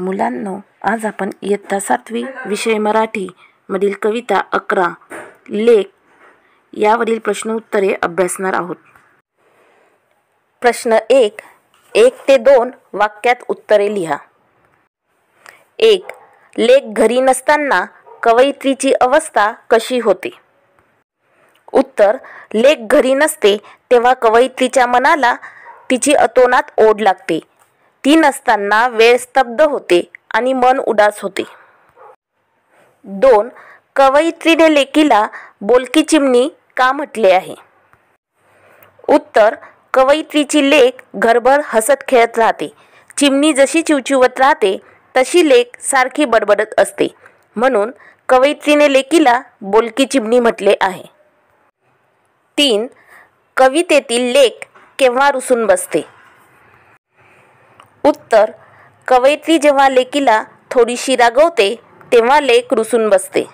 मुलांनो आज आपण इयत्ता सातवी विषय मराठी मधील कविता अकरा लेख यावरील प्रश्न उत्तरे अभ्यासणार आहोत प्रश्न एक एक ते दोन वाक्यात उत्तरे लिहा एक लेख घरी नसताना कवयित्रीची अवस्था कशी होते उत्तर लेख घरी नसते तेव्हा कवयित्रीच्या मनाला तिची अतोनात ओढ लागते ती नसताना वेळ स्तब्ध होते आणि मन उदास होते दोन कवयित्रीने लेकीला बोलकी चिमणी का म्हटले आहे उत्तर कवयित्रीची लेख घरभर हसत खेळत राहते चिमणी जशी चिवचिवत राहते तशी लेख सारखी बडबडत असते म्हणून कवयित्रीने लेकीला बोलकी चिमणी म्हटले आहे तीन कवितेतील लेख केव्हा रुसून बसते उत्तर कवयित्री जेव्हा लेकीला थोडीशी रागवते तेव्हा लेख रुसून बसते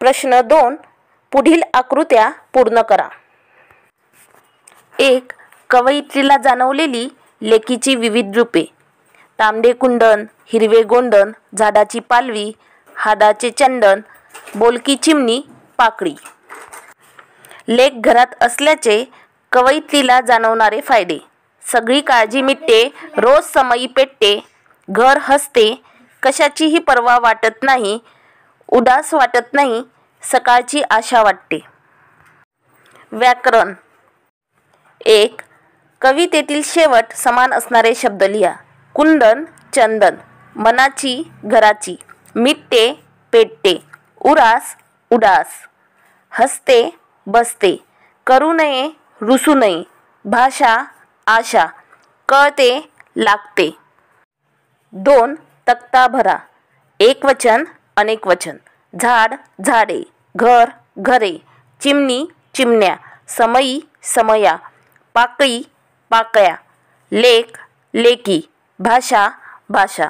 प्रश्न दोन पुढील आकृत्या पूर्ण करा एक कवयित्रीला जाणवलेली लेकीची विविध रूपे तांबडे कुंडन हिरवे गोंडन झाडाची पालवी हादाचे चंदन बोलकी चिमणी पाकळी लेख घरात असल्याचे कवयित्रीला जाणवणारे फायदे सगळी काळजी मिटते रोज समयी पेटते घर हसते कशाचीही पर्वा वाटत नाही उदास वाटत नाही सकाळची आशा वाटते व्याकरण एक कवितेतील शेवट समान असणारे शब्द लिहा कुंदन चंदन मनाची घराची मिटते पेटते उरास उडास हसते बसते करू नये रुसू नये भाषा आशा कळते लागते दोन तक्ता भरा एकवचन वचन, झाड झाडे घर घरे चिमणी चिमण्या समयी समया पाकई पाकया लेख लेकी भाषा भाषा